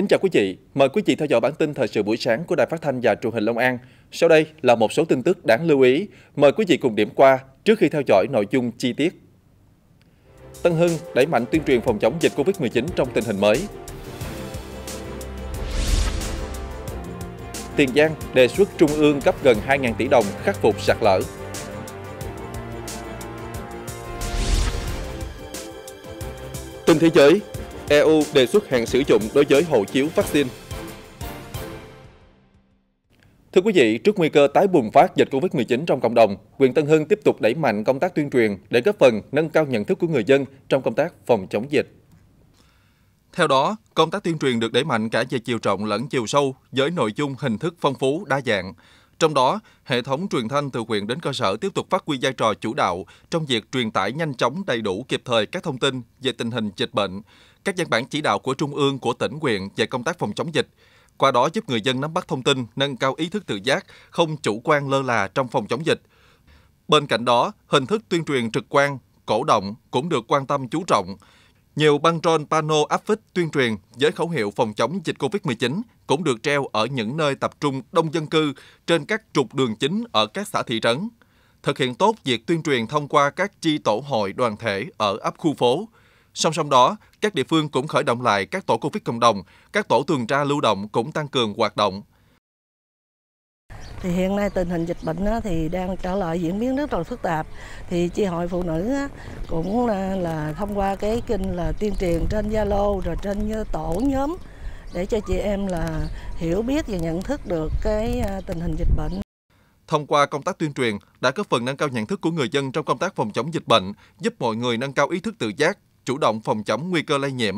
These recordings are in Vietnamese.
Kính chào quý vị, mời quý vị theo dõi bản tin thời sự buổi sáng của Đài Phát thanh và Truyền hình Long An. Sau đây là một số tin tức đáng lưu ý, mời quý vị cùng điểm qua trước khi theo dõi nội dung chi tiết. Tân Hưng đẩy mạnh tuyên truyền phòng chống dịch Covid-19 trong tình hình mới. Tiền Giang đề xuất Trung ương cấp gần 2.000 tỷ đồng khắc phục sạt lở. Tin thế giới, EU đề xuất hạn sử dụng đối với hộ chiếu vaccine. Thưa quý vị, trước nguy cơ tái bùng phát dịch Covid-19 trong cộng đồng, huyện Tân Hưng tiếp tục đẩy mạnh công tác tuyên truyền để góp phần nâng cao nhận thức của người dân trong công tác phòng chống dịch. Theo đó, công tác tuyên truyền được đẩy mạnh cả về chiều rộng lẫn chiều sâu với nội dung hình thức phong phú, đa dạng. Trong đó, hệ thống truyền thanh từ huyện đến cơ sở tiếp tục phát huy vai trò chủ đạo trong việc truyền tải nhanh chóng đầy đủ kịp thời các thông tin về tình hình dịch bệnh, các văn bản chỉ đạo của Trung ương, của tỉnh, quyền về công tác phòng chống dịch, qua đó giúp người dân nắm bắt thông tin, nâng cao ý thức tự giác, không chủ quan lơ là trong phòng chống dịch. Bên cạnh đó, hình thức tuyên truyền trực quan, cổ động cũng được quan tâm chú trọng. Nhiều băng tròn pano áp phích tuyên truyền với khẩu hiệu phòng chống dịch COVID-19 cũng được treo ở những nơi tập trung đông dân cư trên các trục đường chính ở các xã thị trấn. Thực hiện tốt việc tuyên truyền thông qua các chi tổ hội đoàn thể ở ấp khu phố, Song song đó, các địa phương cũng khởi động lại các tổ Covid cộng đồng, các tổ tuần tra lưu động cũng tăng cường hoạt động. Thì hiện nay tình hình dịch bệnh thì đang trở lại diễn biến rất là phức tạp. Thì chi hội phụ nữ cũng à, là, thông qua cái kênh là tuyên truyền trên Zalo rồi trên tổ nhóm để cho chị em là hiểu biết và nhận thức được cái à, tình hình dịch bệnh thông qua công tác tuyên truyền đã có phần nâng cao nhận thức của người dân trong công tác phòng chống dịch bệnh, giúp mọi người nâng cao ý thức tự giác, chủ động phòng chống nguy cơ lây nhiễm,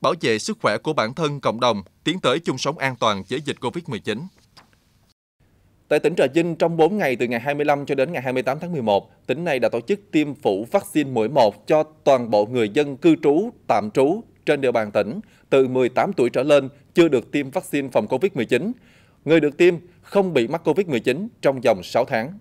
bảo vệ sức khỏe của bản thân cộng đồng, tiến tới chung sống an toàn với dịch COVID-19. Tại tỉnh Trà Vinh, trong 4 ngày từ ngày 25 cho đến ngày 28 tháng 11, tỉnh này đã tổ chức tiêm phủ vaccine mũi 1 cho toàn bộ người dân cư trú, tạm trú trên địa bàn tỉnh từ 18 tuổi trở lên chưa được tiêm vaccine phòng COVID-19. Người được tiêm không bị mắc COVID-19 trong vòng 6 tháng.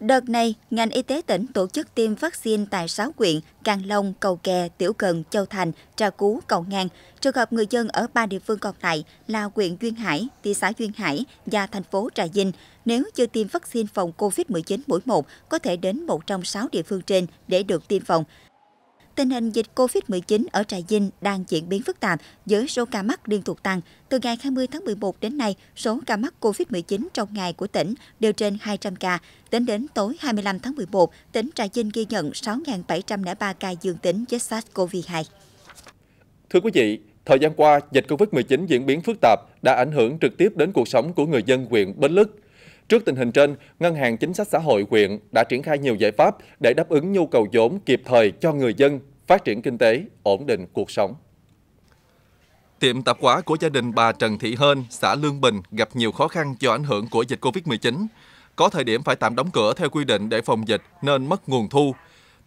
Đợt này, ngành y tế tỉnh tổ chức tiêm vaccine tại 6 huyện Càng Long, Cầu Kè, Tiểu Cần, Châu Thành, Trà Cú, Cầu Ngang. Trường hợp người dân ở ba địa phương còn lại là huyện Duyên Hải, thị xã Duyên Hải và thành phố Trà Vinh. Nếu chưa tiêm vaccine phòng COVID-19 mũi 1, có thể đến một trong 6 địa phương trên để được tiêm phòng. Tình hình dịch COVID-19 ở Trà Vinh đang diễn biến phức tạp với số ca mắc liên tục tăng. Từ ngày 20 tháng 11 đến nay, số ca mắc COVID-19 trong ngày của tỉnh đều trên 200 ca. Tính đến tối 25 tháng 11, tỉnh Trà Vinh ghi nhận 6.703 ca dương tính với SARS-CoV-2. Thưa quý vị, thời gian qua, dịch COVID-19 diễn biến phức tạp đã ảnh hưởng trực tiếp đến cuộc sống của người dân huyện Bến Lức. Trước tình hình trên, Ngân hàng Chính sách Xã hội huyện đã triển khai nhiều giải pháp để đáp ứng nhu cầu vốn kịp thời cho người dân phát triển kinh tế, ổn định cuộc sống. Tiệm tạp hóa của gia đình bà Trần Thị Hên, xã Lương Bình gặp nhiều khó khăn do ảnh hưởng của dịch Covid-19. Có thời điểm phải tạm đóng cửa theo quy định để phòng dịch nên mất nguồn thu.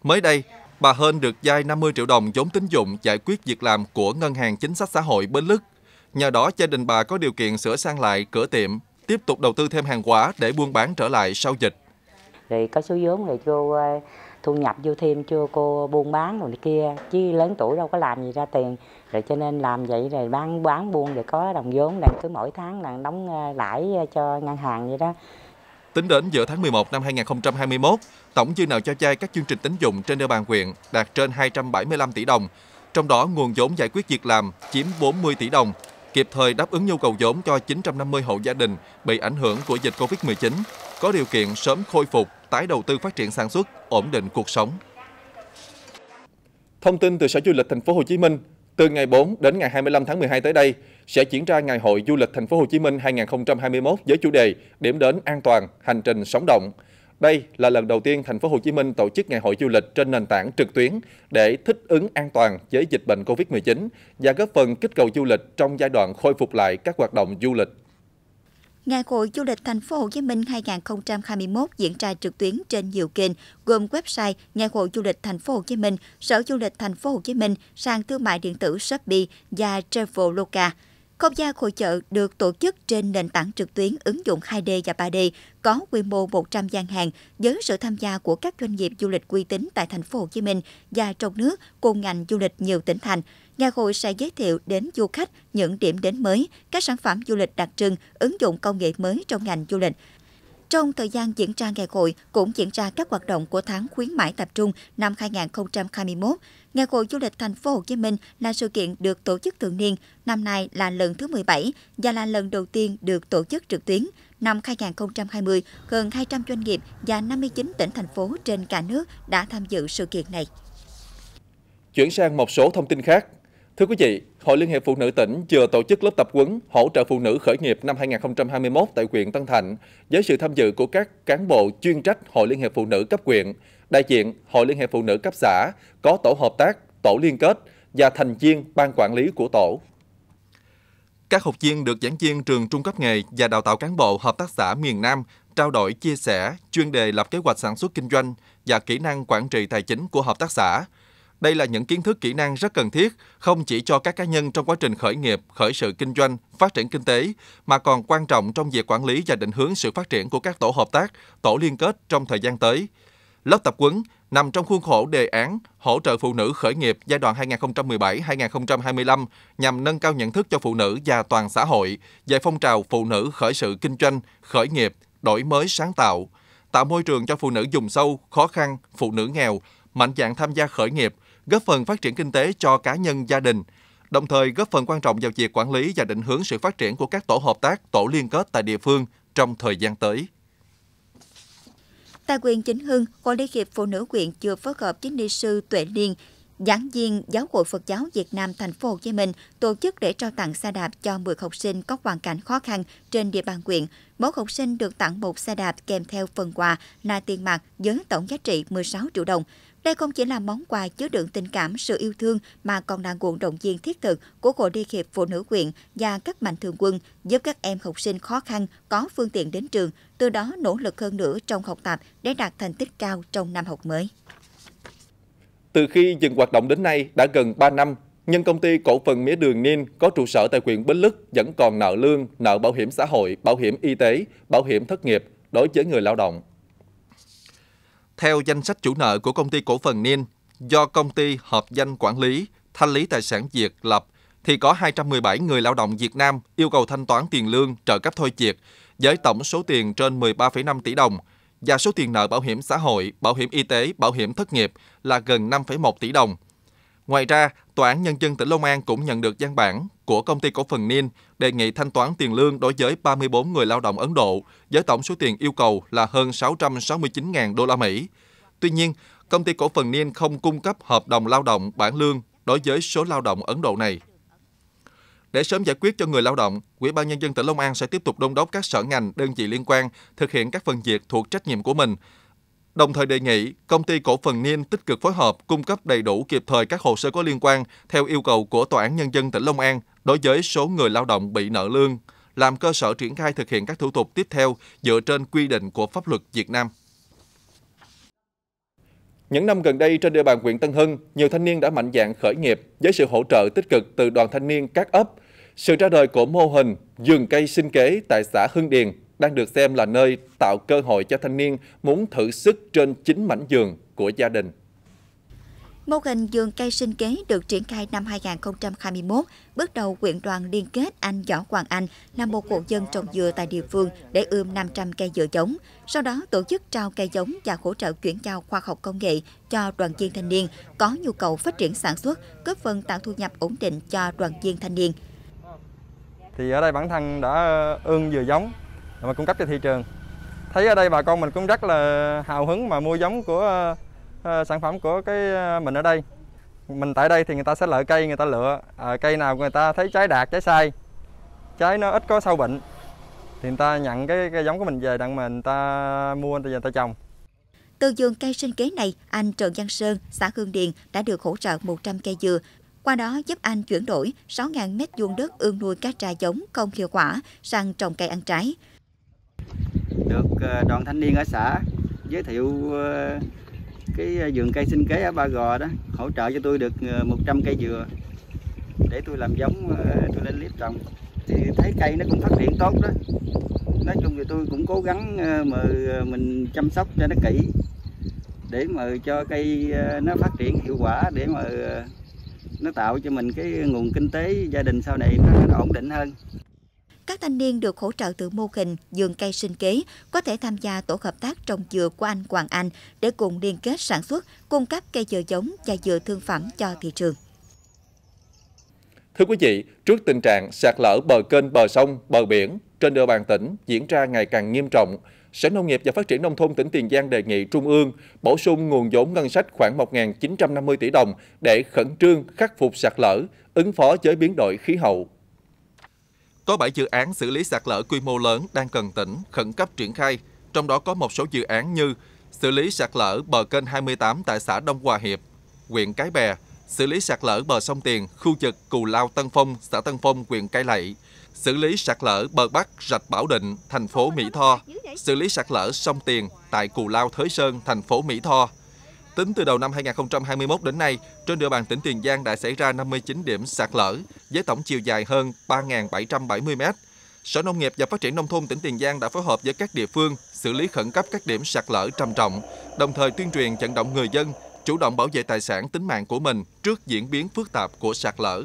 Mới đây, bà Hên được vay 50 triệu đồng vốn tín dụng giải quyết việc làm của Ngân hàng Chính sách Xã hội Bến Lức. Nhờ đó, gia đình bà có điều kiện sửa sang lại cửa tiệm, tiếp tục đầu tư thêm hàng hóa để buôn bán trở lại sau dịch. Thì có số vốn này vô thu nhập vô thêm chưa cô buôn bán rồi này kia chứ lớn tuổi đâu có làm gì ra tiền rồi cho nên làm vậy rồi bán bán buôn để có đồng vốn là cứ mỗi tháng là đóng ờ, lãi ờ, cho ngân hàng vậy đó Tính đến giữa tháng 11 năm 2021, tổng dư nợ cho vay các chương trình tín dụng trên địa bàn huyện đạt trên 275 tỷ đồng, trong đó nguồn vốn giải quyết việc làm chiếm 40 tỷ đồng, kịp thời đáp ứng nhu cầu vốn cho 950 hộ gia đình bị ảnh hưởng của dịch Covid-19, có điều kiện sớm khôi phục tái đầu tư phát triển sản xuất, ổn định cuộc sống. Thông tin từ Sở Du lịch Thành phố Hồ Chí Minh, từ ngày 4 đến ngày 25 tháng 12 tới đây sẽ diễn ra ngày hội du lịch Thành phố Hồ Chí Minh 2021 với chủ đề điểm đến an toàn, hành trình sống động. Đây là lần đầu tiên Thành phố Hồ Chí Minh tổ chức ngày hội du lịch trên nền tảng trực tuyến để thích ứng an toàn với dịch bệnh Covid-19 và góp phần kích cầu du lịch trong giai đoạn khôi phục lại các hoạt động du lịch. Ngày hội du lịch thành phố Hồ Chí Minh 2021 diễn ra trực tuyến trên nhiều kênh gồm website Ngày hội du lịch thành phố Hồ Chí Minh, Sở Du lịch thành phố Hồ Chí Minh, sàn thương mại điện tử Shopee và Traveloka. Không gian hội chợ được tổ chức trên nền tảng trực tuyến ứng dụng 2D và 3D, có quy mô 100 gian hàng với sự tham gia của các doanh nghiệp du lịch uy tín tại thành phố Hồ Chí Minh và trong nước cùng ngành du lịch nhiều tỉnh thành ngày hội sẽ giới thiệu đến du khách những điểm đến mới, các sản phẩm du lịch đặc trưng, ứng dụng công nghệ mới trong ngành du lịch. Trong thời gian diễn ra ngày hội cũng diễn ra các hoạt động của tháng khuyến mãi tập trung năm 2021. Ngày hội du lịch thành phố Hồ Chí Minh là sự kiện được tổ chức thường niên, năm nay là lần thứ 17 và là lần đầu tiên được tổ chức trực tuyến. Năm 2020, gần 200 doanh nghiệp và 59 tỉnh thành phố trên cả nước đã tham dự sự kiện này. Chuyển sang một số thông tin khác. Thưa quý vị, Hội Liên hiệp Phụ nữ tỉnh vừa tổ chức lớp tập quấn hỗ trợ phụ nữ khởi nghiệp năm 2021 tại huyện Tân Thạnh với sự tham dự của các cán bộ chuyên trách Hội Liên hiệp Phụ nữ cấp huyện, đại diện Hội Liên hiệp Phụ nữ cấp xã, có tổ hợp tác, tổ liên kết và thành viên ban quản lý của tổ. Các học viên được giảng viên trường trung cấp nghề và đào tạo cán bộ hợp tác xã miền Nam trao đổi chia sẻ chuyên đề lập kế hoạch sản xuất kinh doanh và kỹ năng quản trị tài chính của hợp tác xã – đây là những kiến thức kỹ năng rất cần thiết, không chỉ cho các cá nhân trong quá trình khởi nghiệp, khởi sự kinh doanh, phát triển kinh tế, mà còn quan trọng trong việc quản lý và định hướng sự phát triển của các tổ hợp tác, tổ liên kết trong thời gian tới. Lớp tập huấn nằm trong khuôn khổ đề án hỗ trợ phụ nữ khởi nghiệp giai đoạn 2017-2025 nhằm nâng cao nhận thức cho phụ nữ và toàn xã hội về phong trào phụ nữ khởi sự kinh doanh, khởi nghiệp, đổi mới sáng tạo, tạo môi trường cho phụ nữ dùng sâu, khó khăn, phụ nữ nghèo, mạnh dạng tham gia khởi nghiệp, góp phần phát triển kinh tế cho cá nhân gia đình, đồng thời góp phần quan trọng vào việc quản lý và định hướng sự phát triển của các tổ hợp tác, tổ liên kết tại địa phương trong thời gian tới. Tại quyền Chính Hưng, Hội Liên hiệp Phụ nữ quyện vừa phối hợp chính đi sư Tuệ Liên, giảng viên Giáo hội Phật giáo Việt Nam thành phố Hồ Chí Minh tổ chức để trao tặng xe đạp cho 10 học sinh có hoàn cảnh khó khăn trên địa bàn quyện. Mỗi học sinh được tặng một xe đạp kèm theo phần quà là tiền mặt với tổng giá trị 16 triệu đồng. Đây không chỉ là món quà chứa đựng tình cảm, sự yêu thương mà còn là nguồn động viên thiết thực của Hội Liên hiệp Phụ nữ quyện và các mạnh thường quân giúp các em học sinh khó khăn có phương tiện đến trường, từ đó nỗ lực hơn nữa trong học tập để đạt thành tích cao trong năm học mới. Từ khi dừng hoạt động đến nay đã gần 3 năm, nhưng công ty cổ phần mía đường Ninh có trụ sở tại huyện Bến Lức vẫn còn nợ lương, nợ bảo hiểm xã hội, bảo hiểm y tế, bảo hiểm thất nghiệp đối với người lao động. Theo danh sách chủ nợ của công ty cổ phần Nin, do công ty hợp danh quản lý, thanh lý tài sản diệt lập, thì có 217 người lao động Việt Nam yêu cầu thanh toán tiền lương, trợ cấp thôi việc, với tổng số tiền trên 13,5 tỷ đồng và số tiền nợ bảo hiểm xã hội, bảo hiểm y tế, bảo hiểm thất nghiệp là gần 5,1 tỷ đồng. Ngoài ra, Tòa án Nhân dân tỉnh Long An cũng nhận được văn bản của công ty cổ phần NIN đề nghị thanh toán tiền lương đối với 34 người lao động Ấn Độ với tổng số tiền yêu cầu là hơn 669.000 đô la Mỹ. Tuy nhiên, công ty cổ phần NIN không cung cấp hợp đồng lao động bản lương đối với số lao động Ấn Độ này. Để sớm giải quyết cho người lao động, Ủy ban nhân dân tỉnh Long An sẽ tiếp tục đôn đốc các sở ngành, đơn vị liên quan thực hiện các phần việc thuộc trách nhiệm của mình, đồng thời đề nghị công ty cổ phần Niên tích cực phối hợp cung cấp đầy đủ kịp thời các hồ sơ có liên quan theo yêu cầu của Tòa án Nhân dân tỉnh Long An đối với số người lao động bị nợ lương, làm cơ sở triển khai thực hiện các thủ tục tiếp theo dựa trên quy định của pháp luật Việt Nam. Những năm gần đây trên địa bàn huyện Tân Hưng, nhiều thanh niên đã mạnh dạng khởi nghiệp với sự hỗ trợ tích cực từ đoàn thanh niên các ấp. Sự ra đời của mô hình dường cây sinh kế tại xã Hưng Điền đang được xem là nơi tạo cơ hội cho thanh niên muốn thử sức trên chính mảnh giường của gia đình. Mô hình giường cây sinh kế được triển khai năm 2021. Bước đầu, quyện đoàn liên kết anh Võ Hoàng Anh là một hộ dân trồng dừa tại địa phương để ươm 500 cây dừa giống. Sau đó tổ chức trao cây giống và hỗ trợ chuyển giao khoa học công nghệ cho đoàn viên thanh niên có nhu cầu phát triển sản xuất, góp phần tạo thu nhập ổn định cho đoàn viên thanh niên. Thì ở đây bản thân đã ươm dừa giống để mà cung cấp cho thị trường thấy ở đây bà con mình cũng rất là hào hứng mà mua giống của uh, sản phẩm của cái ờ, mình ở đây mình tại đây thì người ta sẽ lựa cây người ta lựa à, cây nào người ta thấy trái đạt trái sai trái nó ít có sâu bệnh thì người ta nhận cái, cái giống của mình về đặng mình ta mua người ta trồng từ vườn cây sinh kế này, anh Trần Văn Sơn, xã Hương Điền đã được hỗ trợ 100 cây dừa, qua đó giúp anh chuyển đổi 6.000 mét vuông đất ương nuôi cá trà giống không hiệu quả sang trồng cây ăn trái được ờ, đoàn thanh niên ở xã giới thiệu ờ, cái ờ, vườn cây sinh kế ở Ba Gò đó hỗ trợ cho tôi được 100 cây dừa để tôi làm giống tôi lên clip trồng thì thấy cây nó cũng phát triển tốt đó nói chung thì tôi cũng cố gắng mà mình chăm sóc cho nó kỹ để mà cho cây nó phát triển hiệu quả để mà nó tạo cho mình cái nguồn kinh tế gia đình sau này nó, nó ổn định hơn các thanh niên được hỗ trợ từ mô hình vườn cây sinh kế, có thể tham gia tổ hợp tác trồng dừa của anh Hoàng Anh để cùng liên kết sản xuất, cung cấp cây dừa giống và dừa thương phẩm cho thị trường. Thưa quý vị, trước tình trạng sạt lở bờ kênh, bờ sông, bờ biển trên địa bàn tỉnh diễn ra ngày càng nghiêm trọng, Sở Nông nghiệp và Phát triển Nông thôn tỉnh Tiền Giang đề nghị Trung ương bổ sung nguồn vốn ngân sách khoảng 1.950 tỷ đồng để khẩn trương khắc phục sạt lở, ứng phó với biến đổi khí hậu có 7 dự án xử lý sạt lở quy mô lớn đang cần tỉnh khẩn cấp triển khai, trong đó có một số dự án như xử lý sạt lở bờ kênh 28 tại xã Đông Hòa Hiệp, huyện Cái Bè, xử lý sạt lở bờ sông Tiền, khu vực Cù Lao Tân Phong, xã Tân Phong, huyện Cai Lậy, xử lý sạt lở bờ Bắc Rạch Bảo Định, thành phố Mỹ Tho, xử lý sạt lở sông Tiền tại Cù Lao Thới Sơn, thành phố Mỹ Tho, Tính từ đầu năm 2021 đến nay, trên địa bàn tỉnh Tiền Giang đã xảy ra 59 điểm sạt lở với tổng chiều dài hơn 3.770 m. Sở Nông nghiệp và Phát triển Nông thôn tỉnh Tiền Giang đã phối hợp với các địa phương xử lý khẩn cấp các điểm sạt lở trầm trọng, đồng thời tuyên truyền vận động người dân chủ động bảo vệ tài sản tính mạng của mình trước diễn biến phức tạp của sạt lở.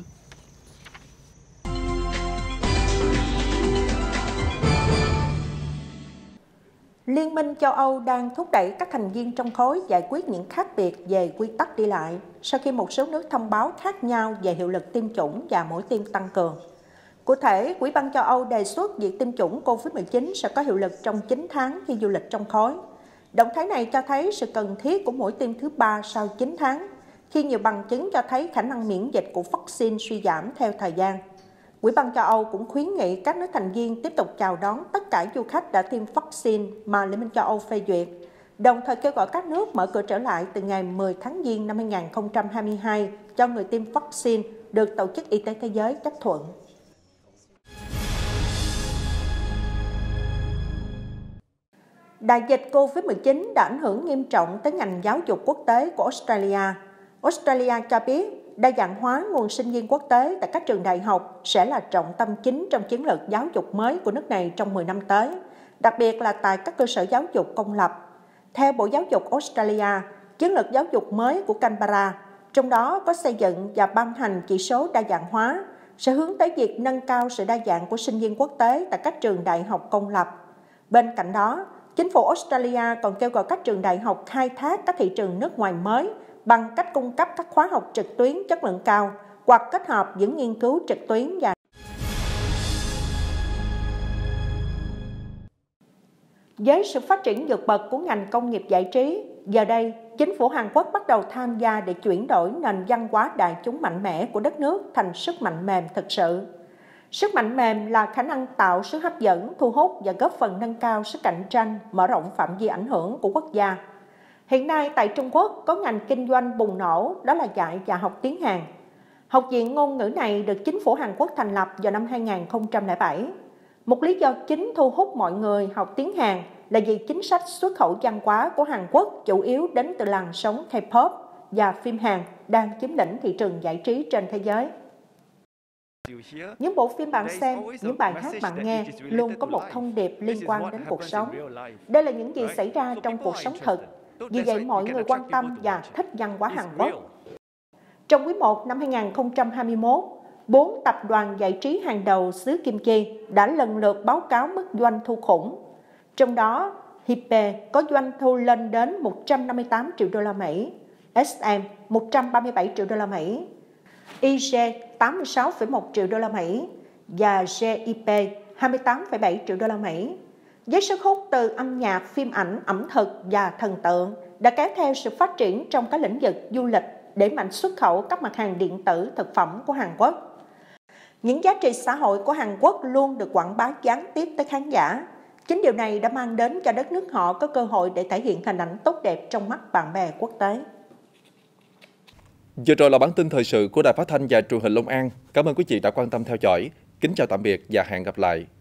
Liên minh châu Âu đang thúc đẩy các thành viên trong khối giải quyết những khác biệt về quy tắc đi lại sau khi một số nước thông báo khác nhau về hiệu lực tiêm chủng và mũi tiêm tăng cường. Cụ thể, Quỹ ban châu Âu đề xuất việc tiêm chủng COVID-19 sẽ có hiệu lực trong 9 tháng khi du lịch trong khối. Động thái này cho thấy sự cần thiết của mũi tiêm thứ ba sau 9 tháng, khi nhiều bằng chứng cho thấy khả năng miễn dịch của vaccine suy giảm theo thời gian. Ủy ban châu Âu cũng khuyến nghị các nước thành viên tiếp tục chào đón tất cả du khách đã tiêm vaccine mà Liên minh châu Âu phê duyệt, đồng thời kêu gọi các nước mở cửa trở lại từ ngày 10 tháng Giêng năm 2022 cho người tiêm vaccine được Tổ chức Y tế Thế giới chấp thuận. Đại dịch COVID-19 đã ảnh hưởng nghiêm trọng tới ngành giáo dục quốc tế của Australia. Australia cho biết đa dạng hóa nguồn sinh viên quốc tế tại các trường đại học sẽ là trọng tâm chính trong chiến lược giáo dục mới của nước này trong 10 năm tới, đặc biệt là tại các cơ sở giáo dục công lập. Theo Bộ Giáo dục Australia, chiến lược giáo dục mới của Canberra, trong đó có xây dựng và ban hành chỉ số đa dạng hóa, sẽ hướng tới việc nâng cao sự đa dạng của sinh viên quốc tế tại các trường đại học công lập. Bên cạnh đó, chính phủ Australia còn kêu gọi các trường đại học khai thác các thị trường nước ngoài mới – bằng cách cung cấp các khóa học trực tuyến chất lượng cao hoặc kết hợp những nghiên cứu trực tuyến và Với sự phát triển vượt bậc của ngành công nghiệp giải trí, giờ đây, chính phủ Hàn Quốc bắt đầu tham gia để chuyển đổi nền văn hóa đại chúng mạnh mẽ của đất nước thành sức mạnh mềm thực sự. Sức mạnh mềm là khả năng tạo sức hấp dẫn, thu hút và góp phần nâng cao sức cạnh tranh, mở rộng phạm vi ảnh hưởng của quốc gia Hiện nay tại Trung Quốc có ngành kinh doanh bùng nổ đó là dạy và học tiếng Hàn. Học viện ngôn ngữ này được chính phủ Hàn Quốc thành lập vào năm 2007. Một lý do chính thu hút mọi người học tiếng Hàn là vì chính sách xuất khẩu văn hóa của Hàn Quốc chủ yếu đến từ làn sóng K-pop và phim Hàn đang chiếm lĩnh thị trường giải trí trên thế giới. Những bộ phim bạn xem, những bài hát bạn nghe luôn có một thông điệp liên quan đến cuộc sống. Đây là những gì xảy ra trong cuộc sống thực vì vậy mọi người quan tâm và thích văn hóa Hàn Quốc. Trong quý 1 năm 2021, bốn tập đoàn giải trí hàng đầu xứ Kim Chi đã lần lượt báo cáo mức doanh thu khủng. Trong đó, Hipe có doanh thu lên đến 158 triệu đô la Mỹ, SM 137 triệu đô la Mỹ, IG 86,1 triệu đô la Mỹ và GIP 28,7 triệu đô la Mỹ với sức hút từ âm nhạc, phim ảnh, ẩm thực và thần tượng đã kéo theo sự phát triển trong các lĩnh vực du lịch để mạnh xuất khẩu các mặt hàng điện tử, thực phẩm của Hàn Quốc. Những giá trị xã hội của Hàn Quốc luôn được quảng bá gián tiếp tới khán giả. Chính điều này đã mang đến cho đất nước họ có cơ hội để thể hiện hình ảnh tốt đẹp trong mắt bạn bè quốc tế. Vừa rồi là bản tin thời sự của Đài Phát thanh và Truyền hình Long An. Cảm ơn quý vị đã quan tâm theo dõi. Kính chào tạm biệt và hẹn gặp lại.